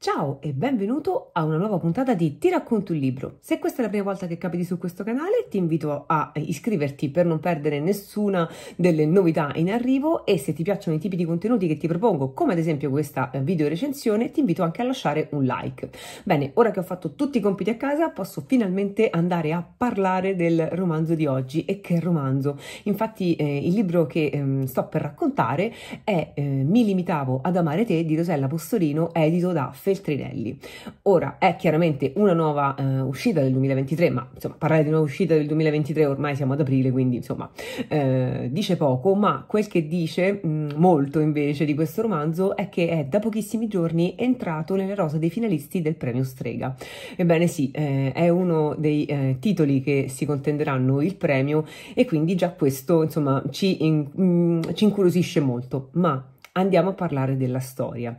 Ciao e benvenuto a una nuova puntata di Ti racconto un libro. Se questa è la prima volta che capiti su questo canale, ti invito a eh, iscriverti per non perdere nessuna delle novità in arrivo e se ti piacciono i tipi di contenuti che ti propongo, come ad esempio questa eh, video recensione, ti invito anche a lasciare un like. Bene, ora che ho fatto tutti i compiti a casa, posso finalmente andare a parlare del romanzo di oggi e che romanzo. Infatti, eh, il libro che eh, sto per raccontare è eh, Mi limitavo ad amare te di Rosella Postorino, edito da Feltrinelli. Ora è chiaramente una nuova eh, uscita del 2023, ma insomma parlare di nuova uscita del 2023 ormai siamo ad aprile, quindi insomma eh, dice poco, ma quel che dice mh, mm, molto invece di questo romanzo è che è da pochissimi giorni entrato nella rosa dei finalisti del premio Strega. Ebbene sì, eh, è uno dei eh, titoli che si contenderanno il premio e quindi già questo insomma ci, in, mh, mm, ci incuriosisce molto, ma andiamo a parlare della storia.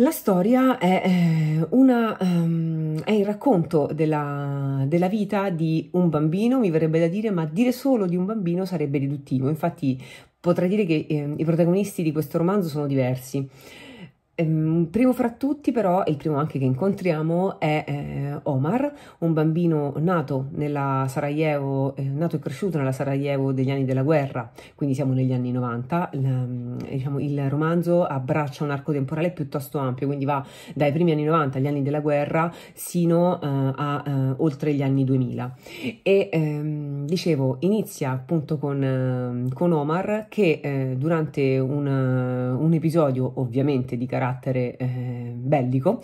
La storia è, eh, una, ehm, è il racconto della, della, vita di un bambino, mi verrebbe da dire, ma dire solo di un bambino sarebbe riduttivo. Infatti potrei dire che ehm, i protagonisti di questo romanzo sono diversi. Um, primo fra tutti però, e il primo anche che incontriamo, è eh, Omar, un bambino nato, nella Sarajevo, eh, nato e cresciuto nella Sarajevo degli anni della guerra, quindi siamo negli anni 90. il, mm, diciamo, il romanzo abbraccia un arco temporale piuttosto ampio, quindi va dai primi anni 90 agli anni della guerra sino eh, a eh, oltre gli anni 2000. E, ehm, dicevo, inizia appunto con, eh, con Omar che eh, durante un, eh, un, episodio ovviamente di carattere eh, bellico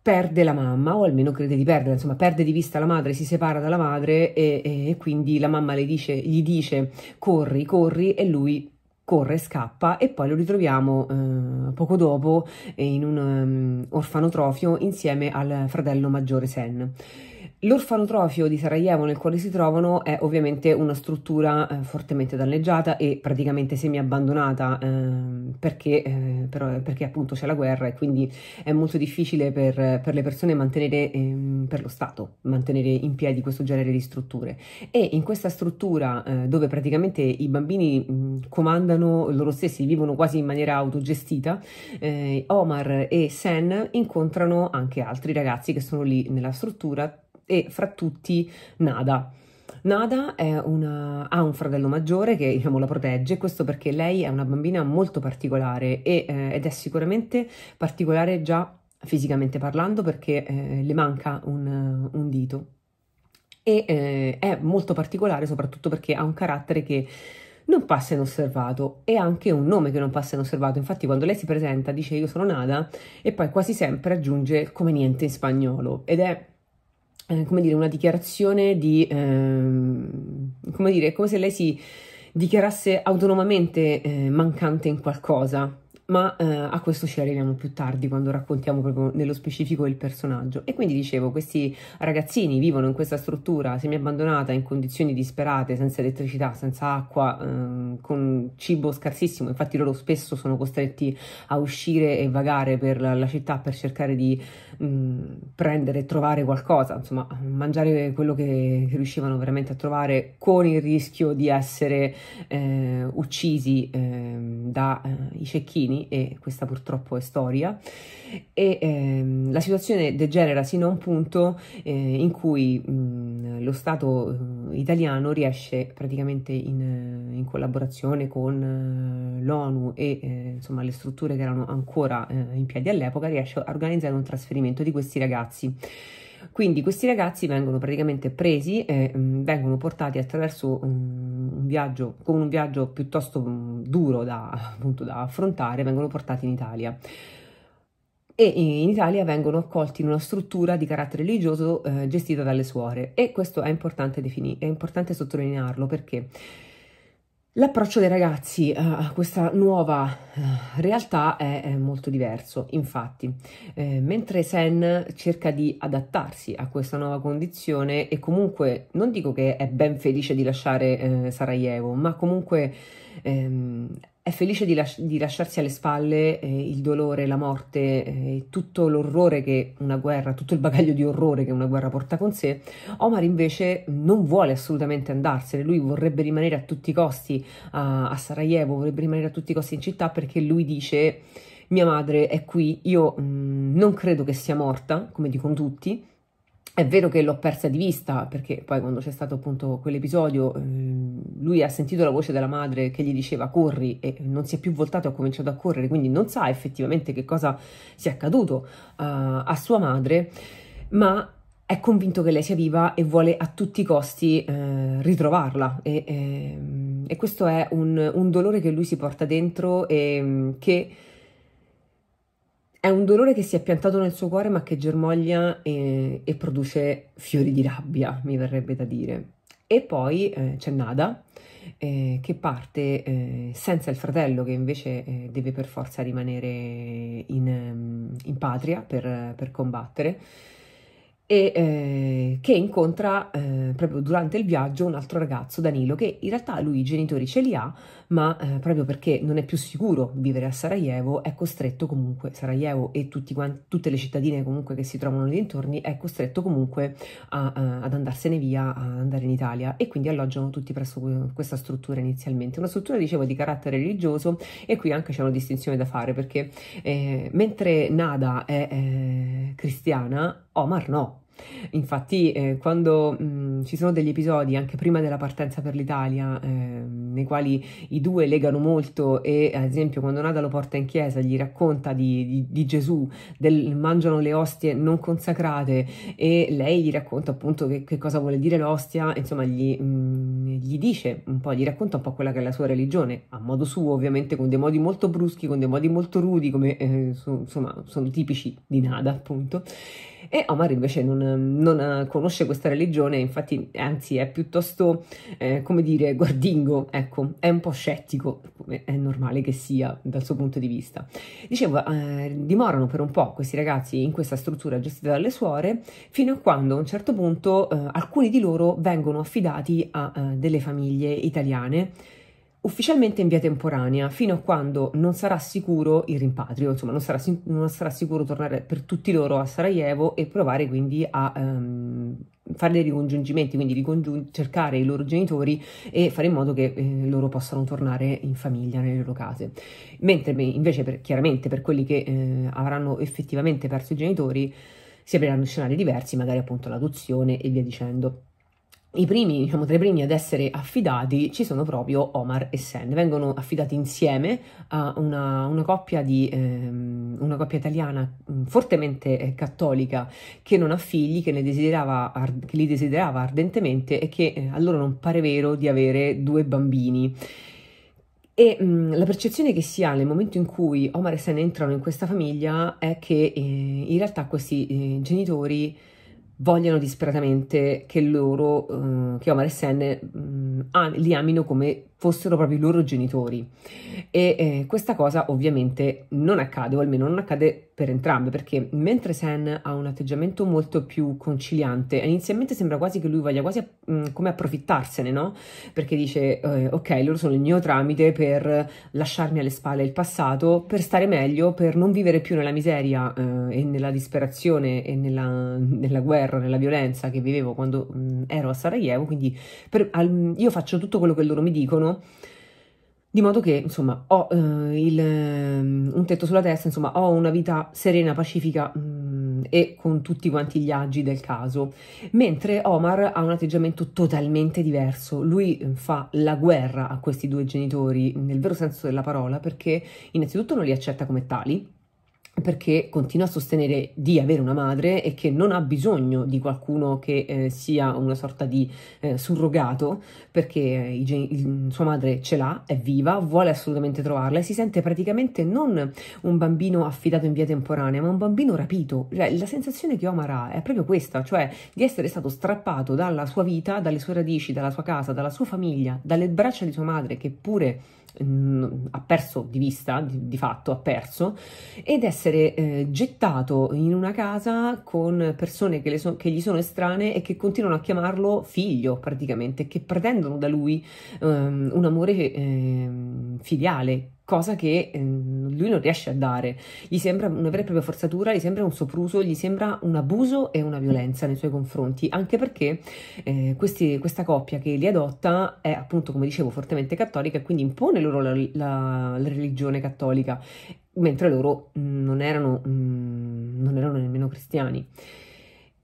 perde la mamma, o almeno crede di perdere, insomma, perde di vista la madre, si separa dalla madre e, e quindi la mamma dice, gli dice corri, corri e lui corre, scappa e poi lo ritroviamo eh, poco dopo eh, in un um, orfanotrofio insieme al fratello maggiore Sen. L'orfanotrofio di Sarajevo nel quale si trovano è ovviamente una struttura eh, fortemente danneggiata e praticamente semi-abbandonata eh, perché, eh, per, perché, appunto c'è la guerra e quindi è molto difficile per, per le persone mantenere, ehm, per lo Stato, mantenere in piedi questo genere di strutture. E in questa struttura eh, dove praticamente i bambini mh, mm, comandano loro stessi, vivono quasi in maniera autogestita, eh, Omar e Sen incontrano anche altri ragazzi che sono lì nella struttura e fra tutti Nada. Nada una, ha un fratello maggiore che diciamo, la protegge, questo perché lei è una bambina molto particolare e, eh, ed è sicuramente particolare già fisicamente parlando perché eh, le manca un, un dito e eh, è molto particolare soprattutto perché ha un carattere che non passa inosservato e anche un nome che non passa inosservato. Infatti, quando lei si presenta dice io sono Nada e poi quasi sempre aggiunge come niente in spagnolo ed è eh, come dire, una dichiarazione di, ehm, come dire, come se lei si dichiarasse autonomamente eh, mancante in qualcosa, ma eh, a questo ci arriviamo più tardi quando raccontiamo proprio nello specifico il personaggio. E quindi dicevo, questi ragazzini vivono in questa struttura semiabbandonata in condizioni disperate, senza elettricità, senza acqua, eh, con cibo scarsissimo, infatti loro spesso sono costretti a uscire e vagare per la, la città per cercare di mh, mm, prendere e trovare qualcosa, insomma, mangiare quello che, che, riuscivano veramente a trovare con il rischio di essere eh, uccisi ehm, dai eh, cecchini e questa purtroppo è storia e ehm, la situazione degenera sino a un punto eh, in cui mh, mm, lo Stato eh, italiano riesce praticamente in, eh, in collaborazione con eh, l'ONU e eh, insomma le strutture che erano ancora eh, in piedi all'epoca riesce a organizzare un trasferimento di questi ragazzi quindi questi ragazzi vengono praticamente presi e mh, mm, vengono portati attraverso un, un, viaggio, con un viaggio piuttosto mh, mm, duro da, appunto, da affrontare, vengono portati in Italia e in Italia vengono accolti in una struttura di carattere religioso eh, gestita dalle suore e questo è importante, è importante sottolinearlo perché L'approccio dei ragazzi eh, a questa nuova eh, realtà è molto diverso, infatti, eh, mentre Sen cerca di adattarsi a questa nuova condizione e comunque non dico che è ben felice di lasciare eh, Sarajevo, ma comunque ehm, è felice di, las- di lasciarsi alle spalle eh, il dolore, la morte, eh, tutto l'orrore che una guerra, tutto il bagaglio di orrore che una guerra porta con sé. Omar invece non vuole assolutamente andarsene, lui vorrebbe rimanere a tutti i costi a, a Sarajevo, vorrebbe rimanere a tutti i costi in città perché lui dice mia madre è qui, io mh, mm, non credo che sia morta, come dicono tutti, è vero che l'ho persa di vista, perché poi quando c'è stato appunto quell'episodio, ehm, lui ha sentito la voce della madre che gli diceva corri e non si è più voltato e ha cominciato a correre, quindi non sa effettivamente che cosa sia accaduto a, eh, a sua madre, ma è convinto che lei sia viva e vuole a tutti i costi eh, ritrovarla. E, e, ehm, e, questo è un, un, dolore che lui si porta dentro e che è un dolore che si è piantato nel suo cuore ma che germoglia e, eh, e produce fiori di rabbia, mi verrebbe da dire. E poi eh, c'è Nada eh, che parte eh, senza il fratello che invece eh, deve per forza rimanere in, ehm, in patria per, per, combattere e eh, che incontra proprio durante il viaggio un altro ragazzo, Danilo, che in realtà lui i genitori ce li ha ma eh, proprio perché non è più sicuro vivere a Sarajevo, è costretto comunque, Sarajevo e quanti, tutte le cittadine comunque che si trovano nei dintorni, è costretto comunque a, a, ad andarsene via, ad andare in Italia e quindi alloggiano tutti presso questa struttura inizialmente. Una struttura, dicevo, di carattere religioso e qui anche c'è una distinzione da fare perché eh, mentre Nada è eh, cristiana, Omar no, Infatti, eh, quando mh, mm, ci sono degli episodi anche prima della partenza per l'Italia, eh, nei quali i due legano molto, e ad esempio, quando Nada lo porta in chiesa, gli racconta di, di, di Gesù, del mangiano le ostie non consacrate, e lei gli racconta appunto che, che cosa vuole dire l'ostia, insomma, gli, mh, mm, gli dice un po', gli racconta un po' quella che è la sua religione, a modo suo, ovviamente, con dei modi molto bruschi, con dei modi molto rudi, come eh, so, insomma, sono tipici di Nada, appunto. E Omar invece non, non eh, conosce questa religione, infatti, anzi, è piuttosto, eh, come dire, guardingo, ecco, è un po' scettico, come è normale che sia dal suo punto di vista. Dicevo, eh, dimorano per un po' questi ragazzi in questa struttura gestita dalle suore, fino a quando a un certo punto eh, alcuni di loro vengono affidati a eh, delle famiglie italiane ufficialmente in via temporanea fino a quando non sarà sicuro il rimpatrio, insomma non sarà, non sarà sicuro tornare per tutti loro a Sarajevo e provare quindi a um, fare dei ricongiungimenti, quindi ricongiung- cercare i loro genitori e fare in modo che eh, loro possano tornare in famiglia nelle loro case. Mentre invece per, chiaramente per quelli che eh, avranno effettivamente perso i genitori si apriranno scenari diversi, magari appunto l'adozione e via dicendo. I primi, diciamo tra i primi ad essere affidati ci sono proprio Omar e Sand, vengono affidati insieme a una, una, coppia, di, ehm, una coppia, italiana mh, mm, fortemente eh, cattolica che non ha figli, che, desiderava, ar- che li desiderava ardentemente e che eh, a loro non pare vero di avere due bambini. E mh, mm, la percezione che si ha nel momento in cui Omar e Sen entrano in questa famiglia è che eh, in realtà questi eh, genitori vogliono disperatamente che loro, eh, che Omar e Sen mh, mm, li amino come fossero proprio i loro genitori. E eh, questa cosa ovviamente non accade, o almeno non accade per entrambe, perché mentre Sen ha un atteggiamento molto più conciliante, inizialmente sembra quasi che lui voglia quasi mh, mm, come approfittarsene, no? Perché dice, eh, ok, loro sono il mio tramite per lasciarmi alle spalle il passato, per stare meglio, per non vivere più nella miseria eh, e nella disperazione e nella, nella, guerra, nella violenza che vivevo quando mh, mm, ero a Sarajevo, quindi per, al, io faccio tutto quello che loro mi dicono di modo che insomma ho eh, il, ehm, un tetto sulla testa, insomma ho una vita serena, pacifica mm, e con tutti quanti gli agi del caso, mentre Omar ha un atteggiamento totalmente diverso, lui eh, fa la guerra a questi due genitori nel vero senso della parola perché innanzitutto non li accetta come tali, perché continua a sostenere di avere una madre e che non ha bisogno di qualcuno che eh, sia una sorta di eh, surrogato, perché eh, i, i, sua madre ce l'ha, è viva, vuole assolutamente trovarla e si sente praticamente non un bambino affidato in via temporanea, ma un bambino rapito. Cioè, la sensazione che Omar ha è proprio questa, cioè di essere stato strappato dalla sua vita, dalle sue radici, dalla sua casa, dalla sua famiglia, dalle braccia di sua madre, che pure Mm, ha perso di vista, di, di, fatto ha perso, ed essere eh, gettato in una casa con persone che, so, che, gli sono estranee e che continuano a chiamarlo figlio praticamente, che pretendono da lui um, un amore eh, filiale cosa che eh, lui non riesce a dare. Gli sembra una vera e propria forzatura, gli sembra un sopruso, gli sembra un abuso e una violenza nei suoi confronti, anche perché eh, questi, questa coppia che li adotta è appunto, come dicevo, fortemente cattolica e quindi impone loro la, la, la religione cattolica, mentre loro mh, mm, non, erano, mh, mm, non erano nemmeno cristiani.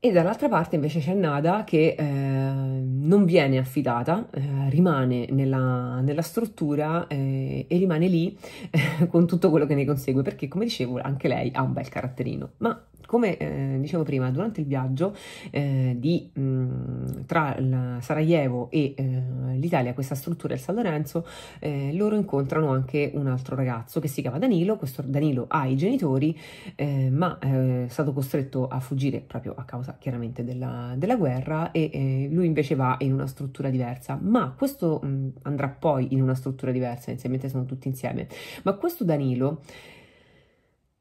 E dall'altra parte invece c'è Nada che eh, non viene affidata, eh, rimane nella, nella struttura eh, e rimane lì eh, con tutto quello che ne consegue, perché come dicevo anche lei ha un bel caratterino. Ma come eh, dicevo prima, durante il viaggio eh, di, mh, mm, tra Sarajevo e l'Italia questa struttura del San Lorenzo, eh, loro incontrano anche un altro ragazzo che si chiama Danilo, questo Danilo ha i genitori, eh, ma eh, è stato costretto a fuggire proprio a causa chiaramente della, della guerra e eh, lui invece va in una struttura diversa, ma questo mh, andrà poi in una struttura diversa, inizialmente sono tutti insieme, ma questo Danilo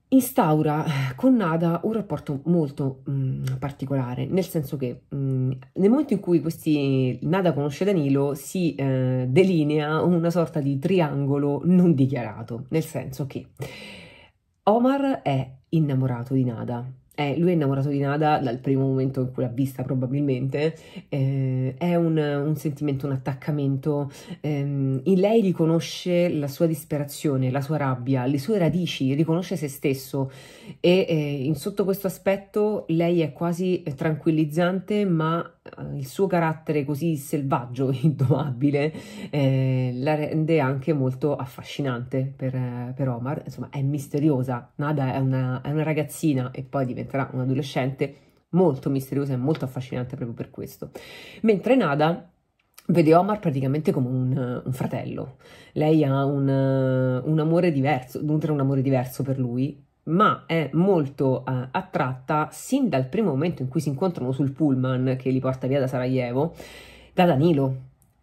instaura eh, con Nada un rapporto molto mh, mm, particolare, nel senso che mh, mm, nel momento in cui questi, Nada conosce Danilo si eh, delinea una sorta di triangolo non dichiarato, nel senso che Omar è innamorato di Nada, eh, lui è innamorato di Nada dal primo momento in cui l'ha vista, probabilmente. Eh, è un, un, sentimento, un attaccamento. Eh, in lei riconosce la sua disperazione, la sua rabbia, le sue radici, riconosce se stesso. E eh, sotto questo aspetto lei è quasi tranquillizzante, ma eh, il suo carattere così selvaggio e indomabile eh, la rende anche molto affascinante per, per, Omar. Insomma, è misteriosa. Nada è una, è una ragazzina e poi diventa diventerà un adolescente molto misteriosa e molto affascinante proprio per questo. Mentre Nada vede Omar praticamente come un, un fratello. Lei ha un, un amore diverso, nutre un amore diverso per lui, ma è molto uh, attratta sin dal primo momento in cui si incontrano sul pullman che li porta via da Sarajevo, da Danilo,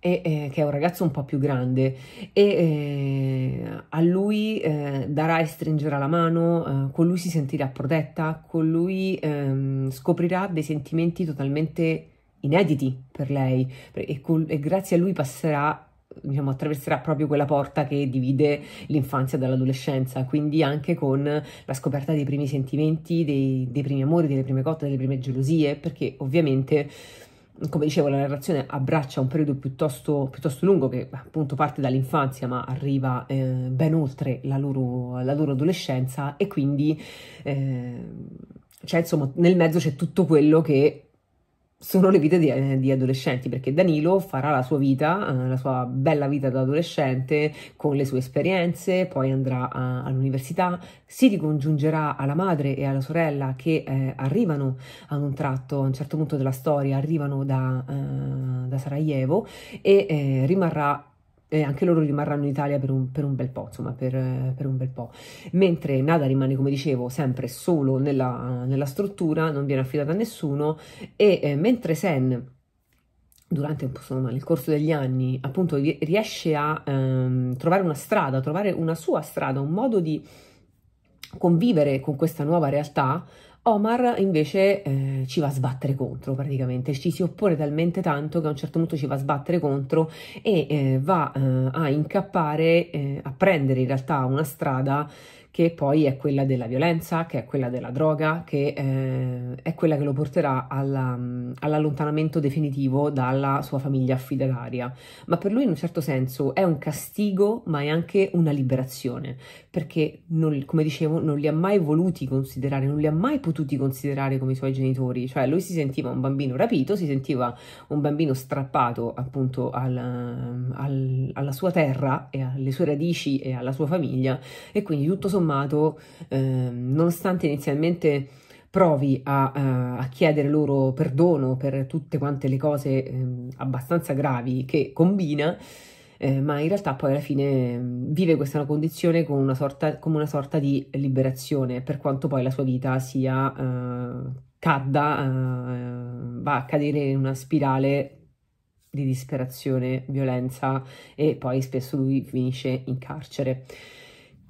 e, eh, che è un ragazzo un po' più grande e eh, a lui eh, darà e stringerà la mano, eh, con lui si sentirà protetta, con lui ehm, scoprirà dei sentimenti totalmente inediti per lei e, con, e grazie a lui passerà diciamo, attraverserà proprio quella porta che divide l'infanzia dall'adolescenza, quindi anche con la scoperta dei primi sentimenti, dei, dei primi amori, delle prime cotte, delle prime gelosie, perché ovviamente come dicevo, la narrazione abbraccia un periodo piuttosto, piuttosto lungo che appunto parte dall'infanzia ma arriva eh, ben oltre la loro, la loro, adolescenza e quindi eh, cioè, insomma, nel mezzo c'è tutto quello che sono le vite di, eh, di, adolescenti, perché Danilo farà la sua vita, eh, la sua bella vita da adolescente, con le sue esperienze, poi andrà a, eh, all'università, si ricongiungerà alla madre e alla sorella che eh, arrivano ad un tratto, a un certo punto della storia, arrivano da, eh, da Sarajevo e eh, rimarrà e anche loro rimarranno in Italia per un, per un bel po', insomma, per, per, un bel po'. Mentre Nada rimane, come dicevo, sempre solo nella, nella struttura, non viene affidata a nessuno, e eh, mentre Sen durante insomma, il corso degli anni appunto riesce a ehm, trovare una strada, trovare una sua strada, un modo di convivere con questa nuova realtà, Omar invece eh, ci va a sbattere contro praticamente, ci si oppone talmente tanto che a un certo punto ci va a sbattere contro e eh, va eh, a incappare, eh, a prendere in realtà una strada che poi è quella della violenza, che è quella della droga, che eh, è quella che lo porterà alla, mm, all'allontanamento definitivo dalla sua famiglia affidataria. Ma per lui in un certo senso è un castigo, ma è anche una liberazione, perché non, come dicevo non li ha mai voluti considerare, non li ha mai potuti considerare come i suoi genitori, cioè lui si sentiva un bambino rapito, si sentiva un bambino strappato appunto al, mm, al, alla sua terra e alle sue radici e alla sua famiglia e quindi tutto sommato sommato, eh, nonostante inizialmente provi a, a, eh, a, chiedere loro perdono per tutte quante le cose eh, abbastanza gravi che combina, eh, ma in realtà poi alla fine ehm, vive questa condizione con una sorta, come una sorta di liberazione, per quanto poi la sua vita sia eh, cadda, eh, va a cadere in una spirale di disperazione, violenza e poi spesso lui finisce in carcere.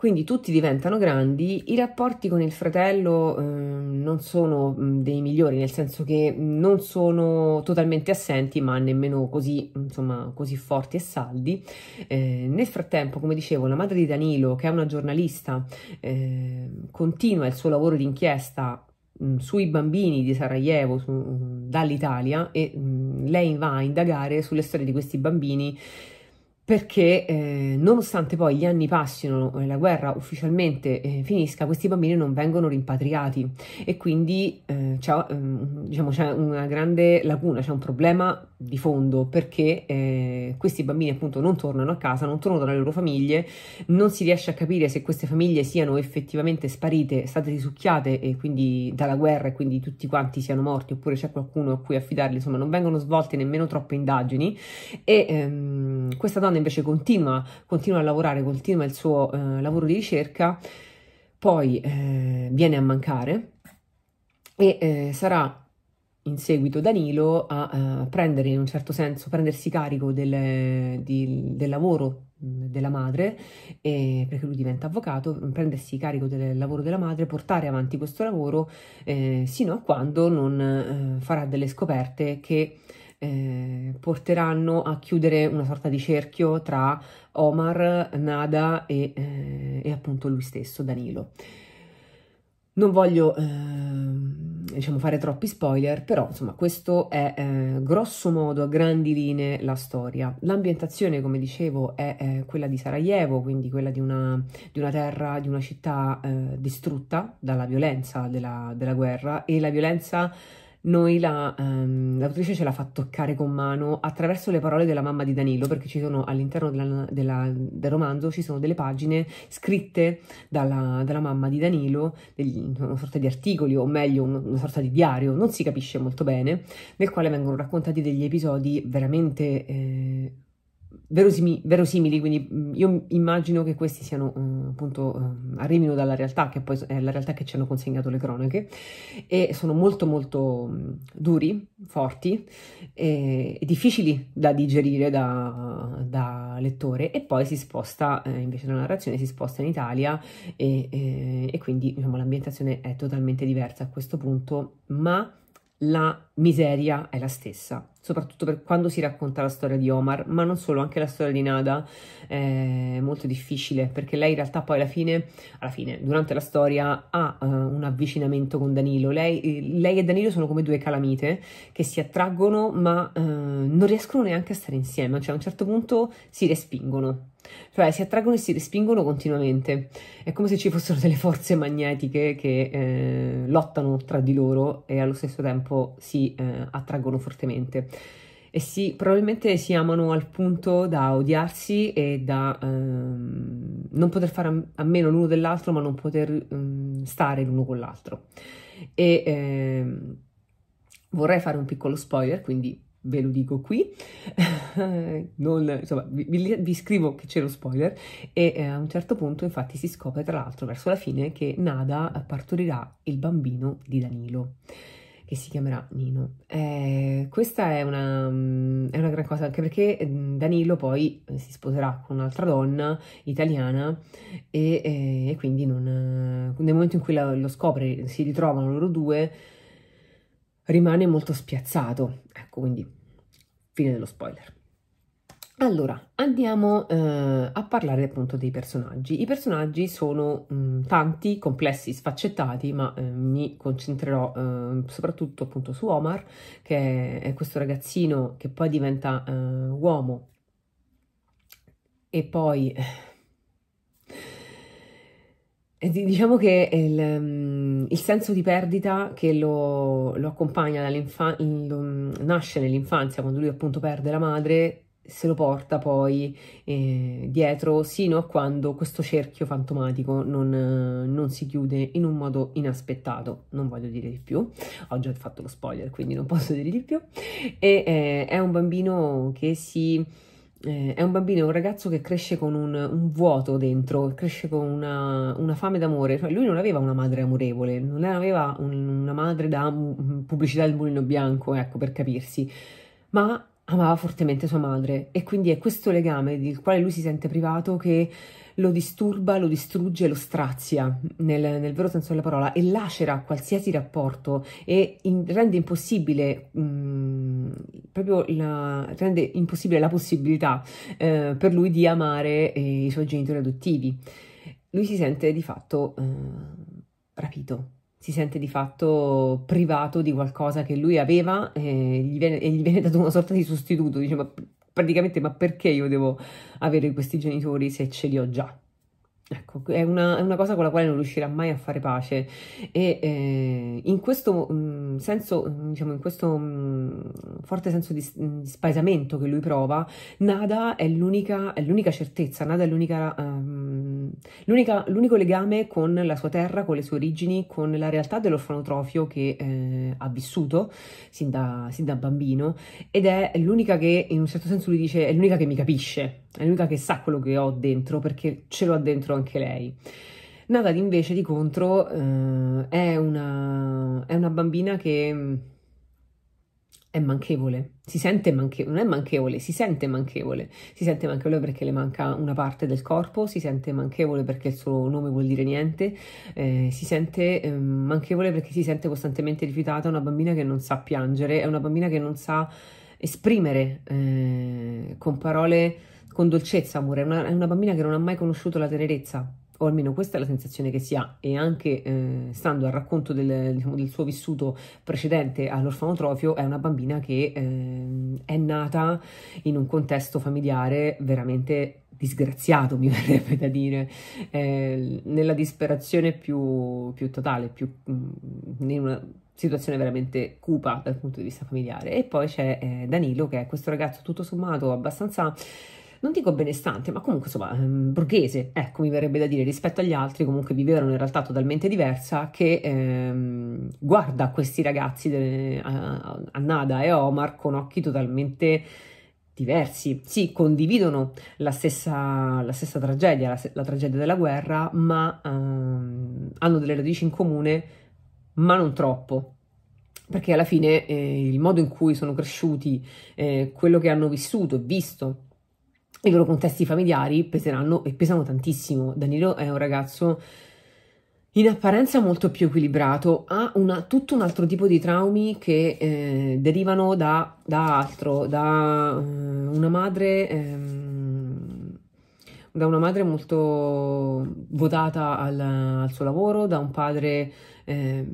Quindi tutti diventano grandi, i rapporti con il fratello eh, non sono dei migliori, nel senso che non sono totalmente assenti, ma nemmeno così, insomma, così forti e saldi. Eh, nel frattempo, come dicevo, la madre di Danilo, che è una giornalista, eh, continua il suo lavoro di inchiesta sui bambini di Sarajevo su, dall'Italia e mh, lei va a indagare sulle storie di questi bambini perché eh, nonostante poi gli anni passino e eh, la guerra ufficialmente eh, finisca, questi bambini non vengono rimpatriati e quindi eh, c'è, ehm, diciamo, c'è una grande lacuna, c'è un problema di fondo perché eh, questi bambini appunto non tornano a casa, non tornano dalle loro famiglie, non si riesce a capire se queste famiglie siano effettivamente sparite, state risucchiate e quindi dalla guerra e quindi tutti quanti siano morti oppure c'è qualcuno a cui affidarli, insomma non vengono svolte nemmeno troppe indagini e ehm, questa donna invece continua, continua, a lavorare, continua il suo eh, lavoro di ricerca, poi eh, viene a mancare e eh, sarà in seguito Danilo a uh, prendere in un certo senso, prendersi carico del, di, del lavoro mm, della madre, e, perché lui diventa avvocato, mm, prendersi carico del lavoro della madre, portare avanti questo lavoro eh, sino a quando non eh, farà delle scoperte che eh, porteranno a chiudere una sorta di cerchio tra Omar, Nada e, eh, e appunto lui stesso, Danilo. Non voglio Eh, diciamo, fare troppi spoiler, però insomma questo è eh, grosso modo a grandi linee la storia. L'ambientazione, come dicevo, è eh, quella di Sarajevo, quindi quella di una, di una terra, di una città eh, distrutta dalla violenza della, della guerra e la violenza noi la, um, l'autrice ce la fa toccare con mano attraverso le parole della mamma di Danilo, perché ci sono all'interno della, della, del romanzo ci sono delle pagine scritte dalla, dalla mamma di Danilo, degli, una sorta di articoli o meglio una sorta di diario, non si capisce molto bene, nel quale vengono raccontati degli episodi veramente... Eh, Verosimi, verosimili, quindi mm, io immagino che questi siano um, appunto um, arrivino dalla realtà, che poi è eh, la realtà che ci hanno consegnato le cronache, e sono molto molto duri, forti e, e, difficili da digerire da, da, lettore e poi si sposta eh, invece la narrazione si sposta in Italia e, e, eh, e quindi diciamo, l'ambientazione è totalmente diversa a questo punto, ma la miseria è la stessa, soprattutto per quando si racconta la storia di Omar, ma non solo, anche la storia di Nada è molto difficile perché lei in realtà poi alla fine, alla fine durante la storia ha uh, un avvicinamento con Danilo, lei, lei, e Danilo sono come due calamite che si attraggono ma uh, non riescono neanche a stare insieme, cioè a un certo punto si respingono cioè si attraggono e si respingono continuamente. È come se ci fossero delle forze magnetiche che eh, lottano tra di loro e allo stesso tempo si eh, attraggono fortemente. E si, probabilmente si amano al punto da odiarsi e da ehm, non poter fare a meno l'uno dell'altro, ma non poter ehm, stare l'uno con l'altro. E ehm, vorrei fare un piccolo spoiler, quindi ve lo dico qui, non, insomma, vi, vi, scrivo che c'è lo spoiler e eh, a un certo punto infatti si scopre tra l'altro verso la fine che Nada partorirà il bambino di Danilo che si chiamerà Nino. Eh, questa è una, mm, è una, gran cosa anche perché mm, Danilo poi eh, si sposerà con un'altra donna italiana e, eh, e, quindi non, nel momento in cui lo scopre si ritrovano loro due rimane molto spiazzato Ecco, quindi fine dello spoiler. Allora, andiamo eh, a parlare appunto dei personaggi. I personaggi sono mh, mm, tanti, complessi, sfaccettati, ma eh, mi concentrerò eh, soprattutto appunto su Omar, che è questo ragazzino che poi diventa eh, uomo e poi... Diciamo che il, mm, Ehm, il senso di perdita che lo, lo accompagna dall'infanzia, nasce nell'infanzia quando lui appunto perde la madre, se lo porta poi eh, dietro sino a quando questo cerchio fantomatico non, non, si chiude in un modo inaspettato. Non voglio dire di più, ho già fatto lo spoiler quindi non posso dire di più. E eh, è un bambino che si eh, è un bambino, è un ragazzo che cresce con un, un vuoto dentro, cresce con una, una, fame d'amore. Cioè, lui non aveva una madre amorevole, non aveva un, una madre da mm, pubblicità del mulino bianco, ecco per capirsi, ma amava fortemente sua madre e quindi è questo legame del quale lui si sente privato che lo disturba, lo distrugge, lo strazia nel, nel vero senso della parola e lacera qualsiasi rapporto e in, rende impossibile mh, mm, proprio la, rende impossibile la possibilità eh, per lui di amare eh, i suoi genitori adottivi. Lui si sente di fatto eh, rapito si sente di fatto privato di qualcosa che lui aveva e gli viene, e gli viene dato una sorta di sostituto, dice praticamente ma perché io devo avere questi genitori se ce li ho già? Ecco, è una, è una, cosa con la quale non riuscirà mai a fare pace e eh, in questo mh, mm, senso, mm, diciamo, in questo mh, mm, forte senso di, di, spaesamento che lui prova, Nada è l'unica, certezza, Nada è l'unica, um, l'unico legame con la sua terra, con le sue origini, con la realtà dell'orfanotrofio che eh, ha vissuto sin da, sin da bambino ed è l'unica che in un certo senso lui dice è l'unica che mi capisce, è l'unica che sa quello che ho dentro perché ce l'ho dentro anche lei. Nadal invece di contro eh, è, una, è, una, bambina che mm, è manchevole, si sente manchevole, non è manchevole, si sente manchevole, si sente manchevole perché le manca una parte del corpo, si sente manchevole perché il suo nome vuol dire niente, eh, si sente eh, manchevole perché si sente costantemente rifiutata, è una bambina che non sa piangere, è una bambina che non sa esprimere eh, con parole con dolcezza, amore. È una, è una, bambina che non ha mai conosciuto la tenerezza, o almeno questa è la sensazione che si ha. E anche eh, stando al racconto del, diciamo, del suo vissuto precedente all'orfanotrofio, è una bambina che eh, è nata in un contesto familiare veramente disgraziato, mi verrebbe da dire, eh, nella disperazione più, più totale, più, mh, mm, in una situazione veramente cupa dal punto di vista familiare. E poi c'è eh, Danilo, che è questo ragazzo tutto sommato abbastanza non dico benestante, ma comunque insomma ehm, borghese, ecco mi verrebbe da dire, rispetto agli altri comunque vivevano in realtà totalmente diversa che ehm, guarda questi ragazzi, de, a, a Nada e Omar, con occhi totalmente diversi. Sì, condividono la stessa, la stessa tragedia, la, la, tragedia della guerra, ma ehm, hanno delle radici in comune, ma non troppo. Perché alla fine eh, il modo in cui sono cresciuti, eh, quello che hanno vissuto e visto i loro contesti familiari peseranno e pesano tantissimo. Danilo è un ragazzo in apparenza molto più equilibrato, ha una, tutto un altro tipo di traumi che eh, derivano da, da altro, da eh, una madre... Eh, da una madre molto votata al, al suo lavoro, da un padre eh,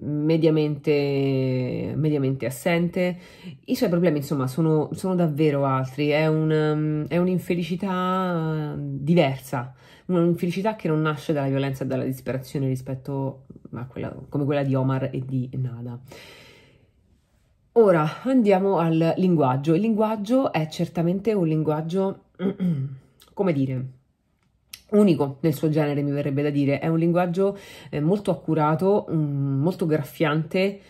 mediamente, mediamente, assente. I suoi problemi, insomma, sono, sono davvero altri, è, un, ehm, è un'infelicità ehm, diversa, un'infelicità che non nasce dalla violenza e dalla disperazione rispetto a quella, come quella di Omar e di Nada. Ora andiamo al linguaggio. Il linguaggio è certamente un linguaggio come dire, unico nel suo genere, mi verrebbe da dire. È un linguaggio eh, molto accurato, um, molto graffiante,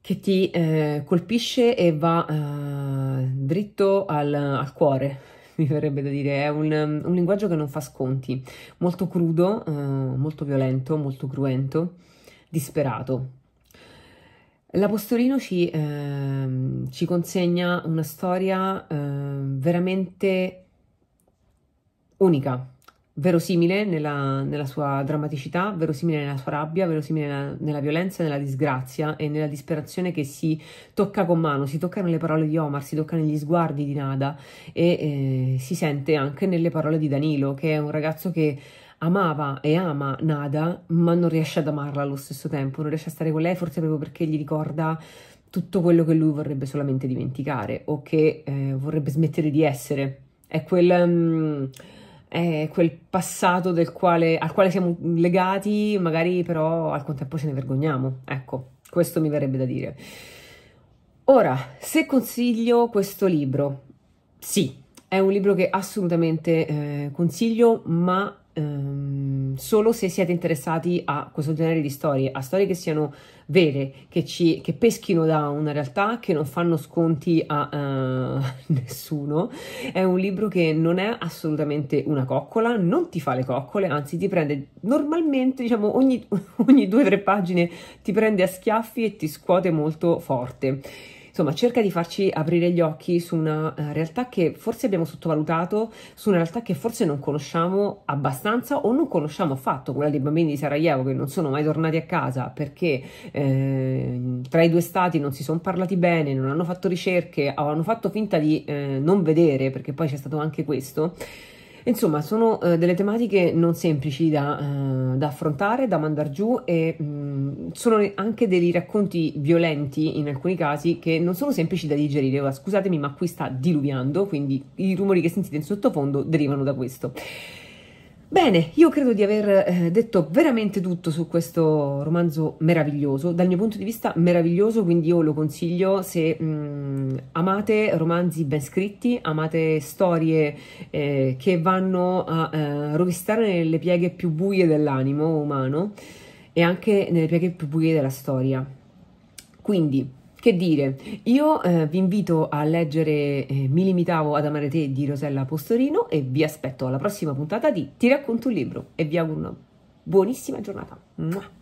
che ti eh, colpisce e va eh, dritto al, al, cuore. Mi verrebbe da dire, è un, un, linguaggio che non fa sconti, molto crudo, eh, molto violento, molto cruento, disperato. L'Apostolino ci, ehm, ci consegna una storia ehm, veramente unica, verosimile nella, nella, sua drammaticità, verosimile nella sua rabbia, verosimile nella, nella, violenza, nella disgrazia e nella disperazione che si tocca con mano, si toccano le parole di Omar, si toccano gli sguardi di Nada e eh, si sente anche nelle parole di Danilo, che è un ragazzo che amava e ama Nada, ma non riesce ad amarla allo stesso tempo, non riesce a stare con lei forse proprio perché gli ricorda tutto quello che lui vorrebbe solamente dimenticare o che eh, vorrebbe smettere di essere. È quel... Um, eh, quel passato quale, al quale siamo legati, magari però al contempo ce ne vergogniamo. Ecco, questo mi verrebbe da dire. Ora, se consiglio questo libro, sì, è un libro che assolutamente eh, consiglio, ma ehm, solo se siete interessati a questo genere di storie, a storie che siano vere, che, ci, che peschino da una realtà, che non fanno sconti a uh, nessuno. È un libro che non è assolutamente una coccola, non ti fa le coccole, anzi ti prende normalmente, diciamo, ogni, ogni due o tre pagine ti prende a schiaffi e ti scuote molto forte insomma cerca di farci aprire gli occhi su una eh, realtà che forse abbiamo sottovalutato, su una realtà che forse non conosciamo abbastanza o non conosciamo affatto, quella dei bambini di Sarajevo che non sono mai tornati a casa perché eh, tra i due stati non si sono parlati bene, non hanno fatto ricerche, o hanno fatto finta di eh, non vedere perché poi c'è stato anche questo. Insomma, sono eh, delle tematiche non semplici da, eh, da affrontare, da mandare giù e mh, mm, sono anche dei racconti violenti in alcuni casi che non sono semplici da digerire. Ora scusatemi, ma qui sta diluviando, quindi i rumori che sentite in sottofondo derivano da questo. Bene, io credo di aver eh, detto veramente tutto su questo romanzo meraviglioso, dal mio punto di vista meraviglioso, quindi io lo consiglio se mh, mm, amate romanzi ben scritti, amate storie eh, che vanno a eh, rovistare le pieghe più buie dell'animo umano e anche nelle pieghe più buie della storia. Quindi, che dire, io eh, vi invito a leggere eh, Mi limitavo ad amare te di Rosella Postorino e vi aspetto alla prossima puntata di Ti racconto un libro e vi auguro una buonissima giornata. Mua.